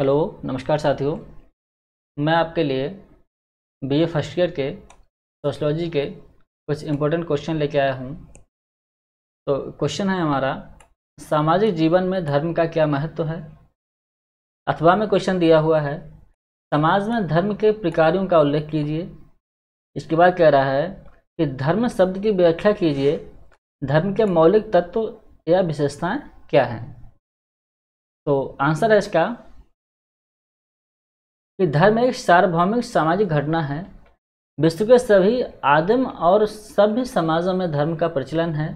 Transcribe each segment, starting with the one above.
hello नमस्कार साथियों मैं आपके लिए बीए फर्स्ट ईयर के सोशलॉजी के कुछ इम्पोर्टेंट क्वेश्चन लेके आया हूँ तो क्वेश्चन है हमारा सामाजिक जीवन में धर्म का क्या महत्व है अथवा में क्वेश्चन दिया हुआ है समाज में धर्म के प्रकारियों का उल्लेख कीजिए इसके बाद कह रहा है कि धर्म शब्द की व्याख्या कीजिए धर्म के मौलिक तत्व या विशेषताएँ क्या हैं तो आंसर है इसका कि धर्म एक सार्वभौमिक सामाजिक घटना है विश्व के सभी आदिम और सभ्य समाजों में धर्म का प्रचलन है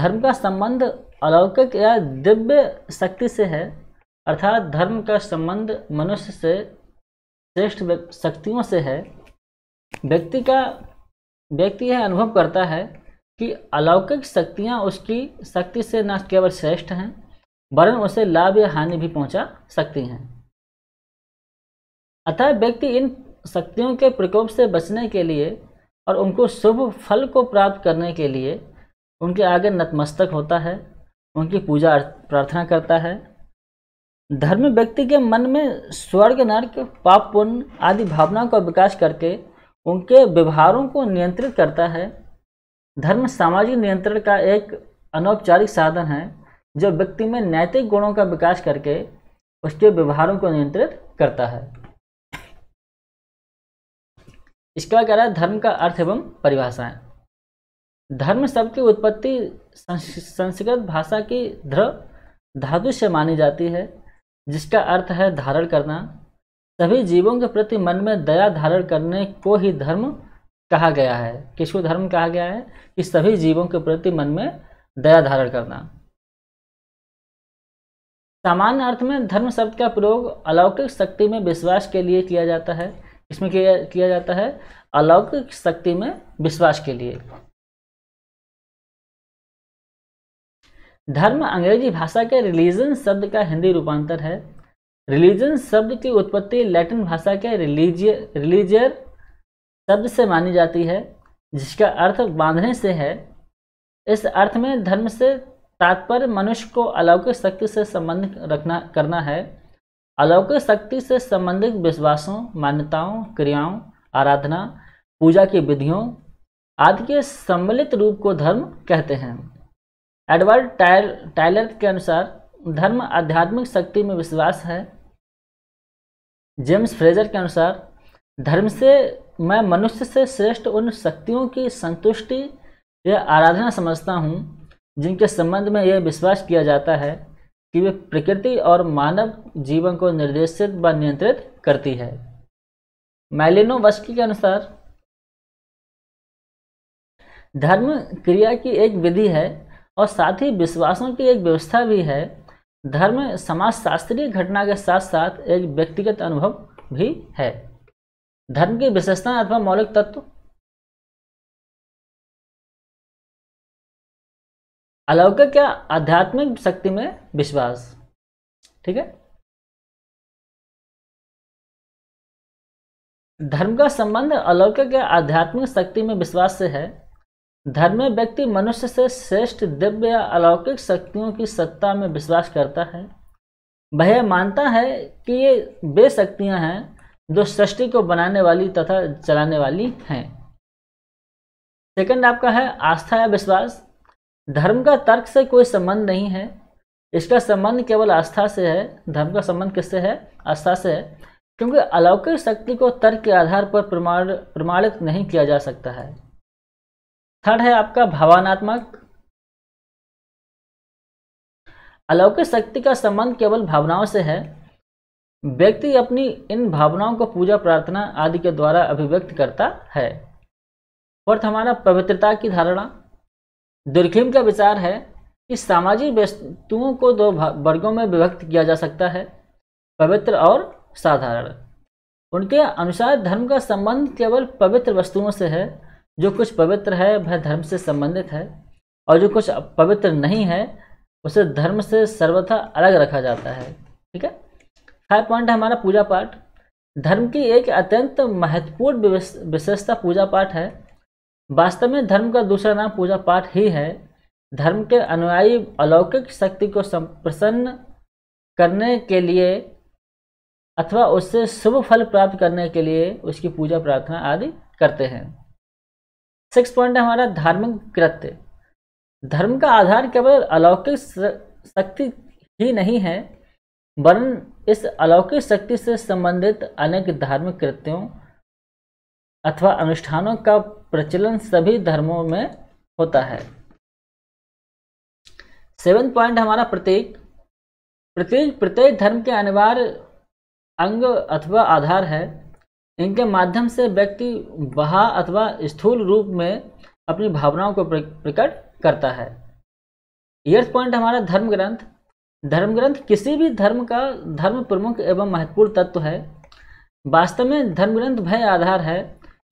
धर्म का संबंध अलौकिक या दिव्य शक्ति से है अर्थात धर्म का संबंध मनुष्य से श्रेष्ठ शक्तियों से है व्यक्ति का व्यक्ति यह अनुभव करता है कि अलौकिक शक्तियाँ उसकी शक्ति से न केवल श्रेष्ठ हैं वरन उसे लाभ या हानि भी पहुँचा सकती हैं अतः व्यक्ति इन शक्तियों के प्रकोप से बचने के लिए और उनको शुभ फल को प्राप्त करने के लिए उनके आगे नतमस्तक होता है उनकी पूजा प्रार्थना करता है धर्म व्यक्ति के मन में स्वर्ग नर्क पाप पुण्य आदि भावनाओं का विकास करके उनके व्यवहारों को नियंत्रित करता है धर्म सामाजिक नियंत्रण का एक अनौपचारिक साधन है जो व्यक्ति में नैतिक गुणों का विकास करके उसके व्यवहारों को नियंत्रित करता है इसके बाद कह रहा है धर्म का अर्थ एवं परिभाषाएं धर्म शब्द की उत्पत्ति संस्कृत भाषा की ध्र धातु से मानी जाती है जिसका अर्थ है धारण करना सभी जीवों के प्रति मन में दया धारण करने को ही धर्म कहा गया है किसको धर्म कहा गया है कि सभी जीवों के प्रति मन में दया धारण करना सामान्य अर्थ में धर्म शब्द का प्रयोग अलौकिक शक्ति में विश्वास के लिए किया जाता है इसमें किया किया जाता है अलौकिक शक्ति में विश्वास के लिए धर्म अंग्रेजी भाषा के रिलीजन शब्द का हिंदी रूपांतर है रिलीजन शब्द की उत्पत्ति लैटिन भाषा के रिलीजियर रिलीजियर शब्द से मानी जाती है जिसका अर्थ बांधने से है इस अर्थ में धर्म से तात्पर्य मनुष्य को अलौकिक शक्ति से संबंध रखना करना है अलौकिक शक्ति से संबंधित विश्वासों मान्यताओं क्रियाओं आराधना पूजा की विधियों आदि के सम्मिलित रूप को धर्म कहते हैं एडवर्ड टायर टाइलर के अनुसार धर्म आध्यात्मिक शक्ति में विश्वास है जेम्स फ्रेजर के अनुसार धर्म से मैं मनुष्य से श्रेष्ठ उन शक्तियों की संतुष्टि या आराधना समझता हूँ जिनके संबंध में यह विश्वास किया जाता है कि वे प्रकृति और मानव जीवन को निर्देशित व नियंत्रित करती है मैलिनो वस्की के अनुसार धर्म क्रिया की एक विधि है और साथ ही विश्वासों की एक व्यवस्था भी है धर्म समाजशास्त्रीय घटना के साथ साथ एक व्यक्तिगत अनुभव भी है धर्म की विशेषता अथवा मौलिक तत्व अलौकिक क्या आध्यात्मिक शक्ति में विश्वास ठीक है धर्म का संबंध अलौकिक या आध्यात्मिक शक्ति में विश्वास से है धर्म व्यक्ति मनुष्य से श्रेष्ठ दिव्य या अलौकिक शक्तियों की सत्ता में विश्वास करता है वह मानता है कि ये वे शक्तियाँ हैं जो सृष्टि को बनाने वाली तथा चलाने वाली हैं सेकंड आपका है आस्था या विश्वास धर्म का तर्क से कोई संबंध नहीं है इसका संबंध केवल आस्था से है धर्म का संबंध किससे है आस्था से है क्योंकि अलौकिक शक्ति को तर्क के आधार पर प्रमाण प्रमाणित नहीं किया जा सकता है थर्ड है आपका भावनात्मक अलौकिक शक्ति का संबंध केवल भावनाओं से है व्यक्ति अपनी इन भावनाओं को पूजा प्रार्थना आदि के द्वारा अभिव्यक्त करता है फोर्थ हमारा पवित्रता की धारणा दुर्खिम का विचार है कि सामाजिक वस्तुओं को दो वर्गों में विभक्त किया जा सकता है पवित्र और साधारण उनके अनुसार धर्म का संबंध केवल पवित्र वस्तुओं से है जो कुछ पवित्र है वह धर्म से संबंधित है और जो कुछ पवित्र नहीं है उसे धर्म से सर्वथा अलग रखा जाता है ठीक है फाइव पॉइंट है हमारा पूजा पाठ धर्म की एक अत्यंत महत्वपूर्ण विशेषता पूजा पाठ है वास्तव में धर्म का दूसरा नाम पूजा पाठ ही है धर्म के अनुयायी अलौकिक शक्ति को प्रसन्न करने के लिए अथवा उससे शुभ फल प्राप्त करने के लिए उसकी पूजा प्रार्थना आदि करते हैं सिक्स पॉइंट है हमारा धार्मिक कृत्य धर्म का आधार केवल अलौकिक शक्ति ही नहीं है वरन इस अलौकिक शक्ति से संबंधित अनेक धार्मिक कृत्यों अथवा अनुष्ठानों का प्रचलन सभी धर्मों में होता है सेवन पॉइंट हमारा प्रत्येक प्रत्येक प्रत्येक धर्म के अनिवार्य अंग अथवा आधार है इनके माध्यम से व्यक्ति बहा अथवा स्थूल रूप में अपनी भावनाओं को प्रकट करता है एर्थ पॉइंट हमारा धर्म ग्रंथ धर्म ग्रंथ किसी भी धर्म का धर्म प्रमुख एवं महत्वपूर्ण तत्व है वास्तव में धर्म ग्रंथ भय आधार है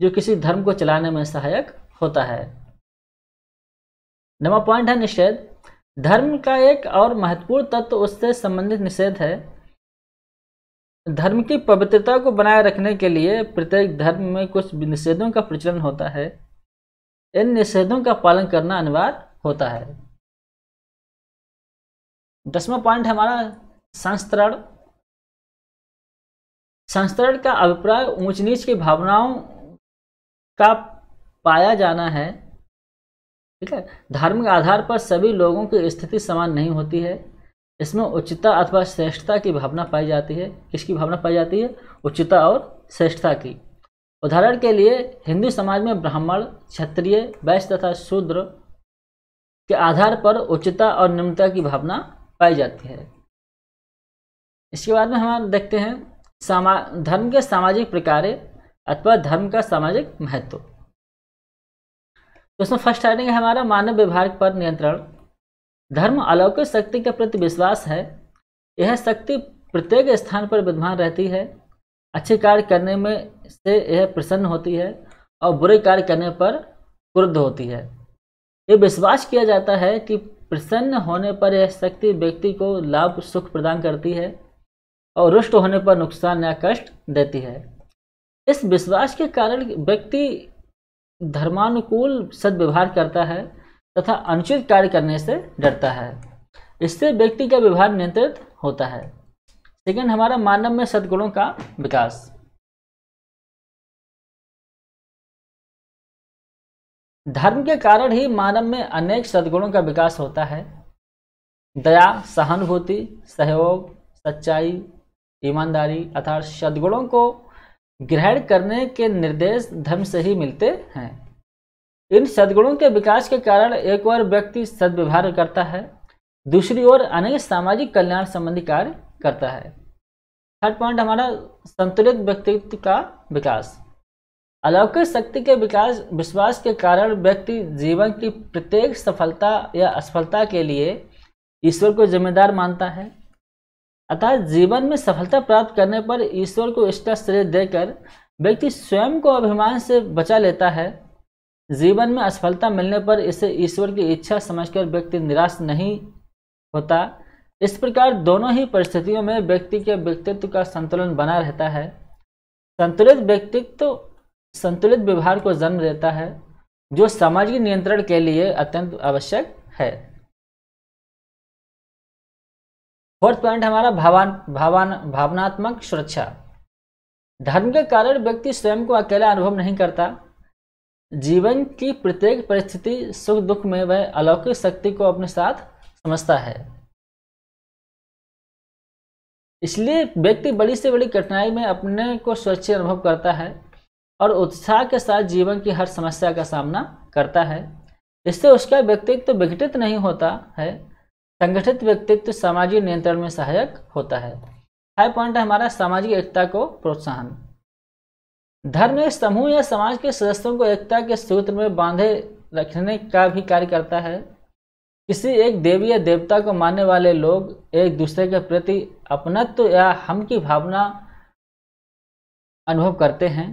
जो किसी धर्म को चलाने में सहायक होता है नवा पॉइंट है निषेध धर्म का एक और महत्वपूर्ण तत्व उससे संबंधित निषेध है धर्म की पवित्रता को बनाए रखने के लिए प्रत्येक धर्म में कुछ निषेधों का प्रचलन होता है इन निषेधों का पालन करना अनिवार्य होता है दसवा पॉइंट हमारा संस्तरण संस्तरण का अभिप्राय ऊंच नीच की भावनाओं का पाया जाना है ठीक है धर्म के आधार पर सभी लोगों की स्थिति समान नहीं होती है इसमें उच्चता अथवा श्रेष्ठता की भावना पाई जाती है किसकी भावना पाई जाती है उच्चता और श्रेष्ठता की उदाहरण के लिए हिंदू समाज में ब्राह्मण क्षत्रिय वैश्य तथा शूद्र के आधार पर उच्चता और निम्नता की भावना पाई जाती है इसके बाद में हम देखते हैं धर्म के सामाजिक प्रकारें अथवा धर्म का सामाजिक महत्व दोस्तों फर्स्ट टाइटिंग है हमारा मानव विभाग पर नियंत्रण धर्म अलौकिक शक्ति के प्रति विश्वास है यह शक्ति प्रत्येक स्थान पर विद्यमान रहती है अच्छे कार्य करने में से यह प्रसन्न होती है और बुरे कार्य करने पर क्रुद्ध होती है ये विश्वास किया जाता है कि प्रसन्न होने पर यह शक्ति व्यक्ति को लाभ सुख प्रदान करती है और रुष्ट होने पर नुकसान या कष्ट देती है इस विश्वास के कारण व्यक्ति धर्मानुकूल सदव्यवहार करता है तथा अनुचित कार्य करने से डरता है इससे व्यक्ति का व्यवहार नियंत्रित होता है सेकेंड हमारा मानव में सदगुणों का विकास धर्म के कारण ही मानव में अनेक सदगुणों का विकास होता है दया सहानुभूति सहयोग सच्चाई ईमानदारी अर्थात सदगुणों को ग्रहण करने के निर्देश धर्म से ही मिलते हैं इन सद्गुणों के विकास के कारण एक और व्यक्ति सद्व्यवहार करता है दूसरी ओर अनेक सामाजिक कल्याण संबंधी कार्य करता है थर्ड पॉइंट हमारा संतुलित व्यक्तित्व का विकास अलौकिक शक्ति के विकास विश्वास के कारण व्यक्ति जीवन की प्रत्येक सफलता या असफलता के लिए ईश्वर को जिम्मेदार मानता है अतः जीवन में सफलता प्राप्त करने पर ईश्वर को इसका श्रेय देकर व्यक्ति स्वयं को अभिमान से बचा लेता है जीवन में असफलता मिलने पर इसे ईश्वर की इच्छा समझकर व्यक्ति निराश नहीं होता इस प्रकार दोनों ही परिस्थितियों में व्यक्ति के व्यक्तित्व का संतुलन बना रहता है संतुलित व्यक्तित्व संतुलित व्यवहार को जन्म देता है जो सामाजिक नियंत्रण के लिए अत्यंत आवश्यक है फोर्थ पॉइंट हमारा भावान भावान भावनात्मक सुरक्षा धर्म के कारण व्यक्ति स्वयं को अकेला अनुभव नहीं करता जीवन की प्रत्येक परिस्थिति सुख दुख में वह अलौकिक शक्ति को अपने साथ समझता है इसलिए व्यक्ति बड़ी से बड़ी कठिनाई में अपने को स्वच्छ अनुभव करता है और उत्साह के साथ जीवन की हर समस्या का सामना करता है इससे उसका व्यक्तित्व तो विघटित नहीं होता है संगठित व्यक्तित्व सामाजिक नियंत्रण में सहायक होता है हाई पॉइंट है हमारा सामाजिक एकता को प्रोत्साहन धर्म एक समूह या समाज के सदस्यों को एकता के सूत्र में बांधे रखने का भी कार्य करता है किसी एक देवी या देवता को मानने वाले लोग एक दूसरे के प्रति अपनत्व या हम की भावना अनुभव करते हैं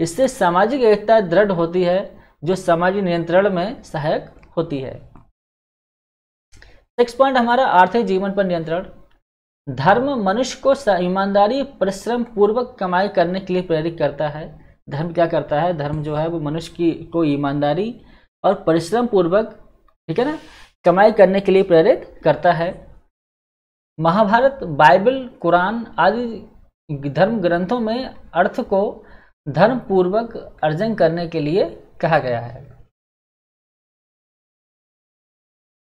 इससे सामाजिक एकता दृढ़ होती है जो सामाजिक नियंत्रण में सहायक होती है नेक्स्ट पॉइंट हमारा आर्थिक जीवन पर नियंत्रण धर्म मनुष्य को ईमानदारी परिश्रम पूर्वक कमाई करने के लिए प्रेरित करता है धर्म क्या करता है धर्म जो है वो मनुष्य की को ईमानदारी और परिश्रम पूर्वक ठीक है ना कमाई करने के लिए प्रेरित करता है महाभारत बाइबल कुरान आदि धर्म ग्रंथों में अर्थ को धर्म पूर्वक अर्जन करने के लिए कहा गया है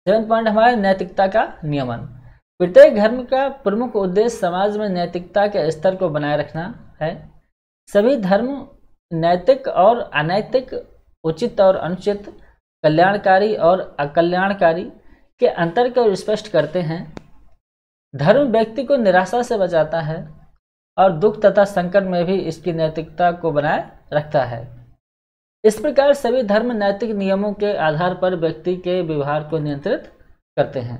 सेवन पॉइंट हमारे नैतिकता का नियमन प्रत्येक धर्म का प्रमुख उद्देश्य समाज में नैतिकता के स्तर को बनाए रखना है सभी धर्म नैतिक और अनैतिक उचित और अनुचित कल्याणकारी और अकल्याणकारी के अंतर को स्पष्ट करते हैं धर्म व्यक्ति को निराशा से बचाता है और दुख तथा संकट में भी इसकी नैतिकता को बनाए रखता है इस प्रकार सभी धर्म नैतिक नियमों के आधार पर व्यक्ति के व्यवहार को नियंत्रित करते हैं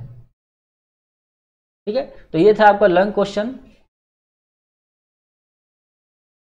ठीक है तो ये था आपका लंग क्वेश्चन